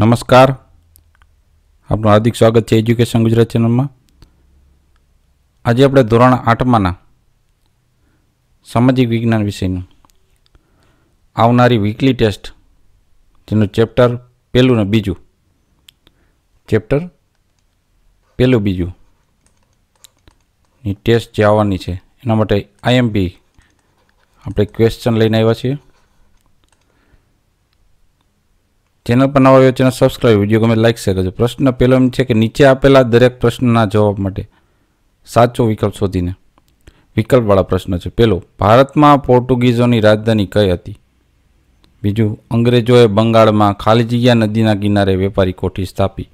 નમસ્કાર આપનું હાર્દિક સ્વાગત છે એજ્યુકેશન ગુજરાત ચેનલમાં આજે આપણે ધોરણ આઠમાના સામાજિક વિજ્ઞાન વિષયનું આવનારી વીકલી ટેસ્ટ જેનું ચેપ્ટર પહેલું ને બીજું ચેપ્ટર પહેલું બીજું ની ટેસ્ટ જે આવવાની છે એના માટે આઈએમપી આપણે ક્વેશ્ચન લઈને આવ્યા છીએ ચેનલ પર નવા યોજના સબસ્ક્રાઈબ વિડીયો ગમે લાઈક શેર કરજો પ્રશ્ન પહેલો છે કે નીચે આપેલા દરેક પ્રશ્નના જવાબ માટે સાચો વિકલ્પ શોધીને વિકલ્પવાળા પ્રશ્ન છે પહેલો ભારતમાં પોર્ટુગીઝોની રાજધાની કઈ હતી બીજું અંગ્રેજોએ બંગાળમાં ખાલી જગ્યા નદીના કિનારે વેપારી કોઠી સ્થાપી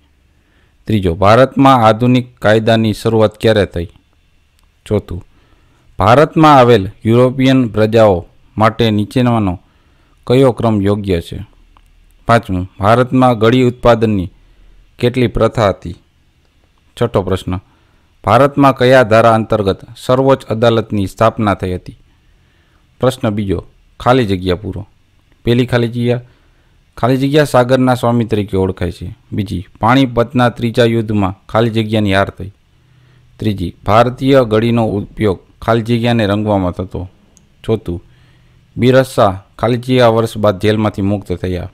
ત્રીજો ભારતમાં આધુનિક કાયદાની શરૂઆત ક્યારે થઈ ચોથું ભારતમાં આવેલ યુરોપિયન પ્રજાઓ માટે નીચેનાનો કયો ક્રમ યોગ્ય છે પાંચમું ભારતમાં ગળી ઉત્પાદનની કેટલી પ્રથા હતી છઠ્ઠો પ્રશ્ન ભારતમાં કયા ધારા અંતર્ગત સર્વોચ્ચ અદાલતની સ્થાપના થઈ હતી પ્રશ્ન બીજો ખાલી જગ્યા પૂરો પહેલી ખાલી જગ્યા ખાલી જગ્યા સાગરના સ્વામી તરીકે ઓળખાય છે બીજી પાણીપતના ત્રીજા યુદ્ધમાં ખાલી જગ્યાની હાર થઈ ત્રીજી ભારતીય ગળીનો ઉપયોગ ખાલી જગ્યાને રંગવામાં થતો ચોથું બિરસ્સા ખાલી જગ્યા વર્ષ બાદ જેલમાંથી મુક્ત થયા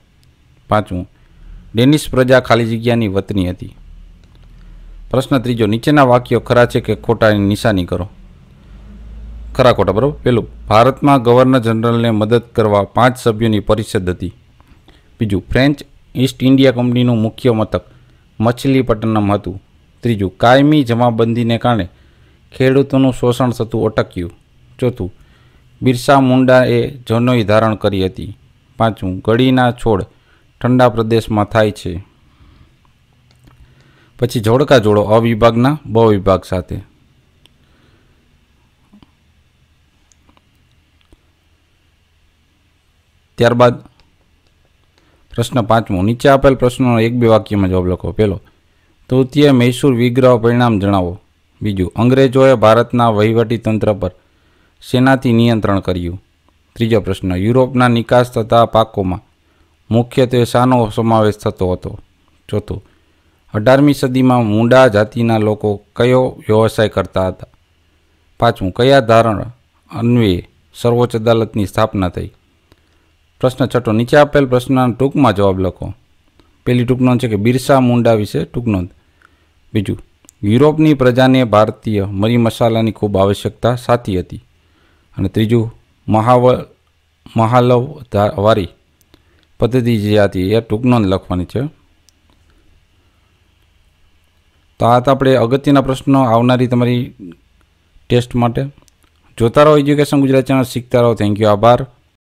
પાંચમું ડેનિશ પ્રજા ખાલી જગ્યાની વતની હતી પ્રશ્ન ત્રીજો નીચેના વાક્યો ખરા છે કે ખોટાની નિશાની કરો ખરા ખોટા બરાબર પેલું ભારતમાં ગવર્નર જનરલને મદદ કરવા પાંચ સભ્યોની પરિષદ હતી બીજું ફ્રેન્ચ ઈસ્ટ ઇન્ડિયા કંપનીનું મુખ્ય મથક મછલીપટ્ટનમ હતું ત્રીજું કાયમી જમાબંધીને કારણે ખેડૂતોનું શોષણ થતું અટક્યું ચોથું બિરસા મુંડાએ જનોઈ ધારણ કરી હતી પાંચમું ગળીના છોડ ઠંડા પ્રદેશમાં થાય છે પછી જોડકા જોડો અવિભાગના બ વિભાગ સાથે ત્યારબાદ પ્રશ્ન પાંચમો નીચે આપેલ પ્રશ્નોનો એક બે વાક્યમાં જવાબ લખો પહેલો તૃતીય મૈસૂર વિગ્રહ પરિણામ જણાવો બીજું અંગ્રેજોએ ભારતના વહીવટી તંત્ર પર સેનાથી નિયંત્રણ કર્યું ત્રીજો પ્રશ્ન યુરોપના નિકાસ થતા પાકોમાં મુખ્યત્વે શાનો સમાવેશ થતો હતો ચોથું અઢારમી સદીમાં મુંડા જાતિના લોકો કયો વ્યવસાય કરતા હતા પાંચમું કયા ધારણ અન્વયે સર્વોચ્ચ અદાલતની સ્થાપના થઈ પ્રશ્ન છઠ્ઠો નીચે આપેલ પ્રશ્નના ટૂંકમાં જવાબ લખો પહેલી ટૂંકનો છે કે બિરસા મુંડા વિશે ટૂંકનો બીજું યુરોપની પ્રજાને ભારતીય મરી મસાલાની ખૂબ આવશ્યકતા સાચી હતી અને ત્રીજું મહાવ મહાલવ વારી પદ્ધતિ જે હતી એ ટૂંકનો જ લખવાની છે તો આ હતા આપણે અગત્યના પ્રશ્નો આવનારી તમારી ટેસ્ટ માટે જોતા રહો એજ્યુકેશન ગુજરાત ચેનલ શીખતા રહો થેન્ક યુ આભાર